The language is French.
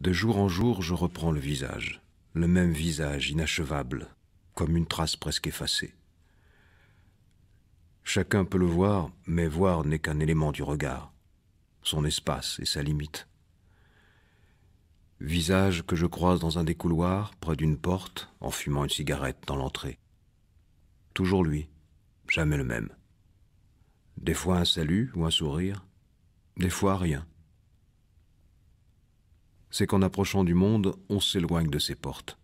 De jour en jour, je reprends le visage, le même visage inachevable, comme une trace presque effacée. Chacun peut le voir, mais voir n'est qu'un élément du regard, son espace et sa limite. Visage que je croise dans un des couloirs, près d'une porte, en fumant une cigarette dans l'entrée. Toujours lui, jamais le même. Des fois un salut ou un sourire, des fois rien c'est qu'en approchant du monde, on s'éloigne de ses portes.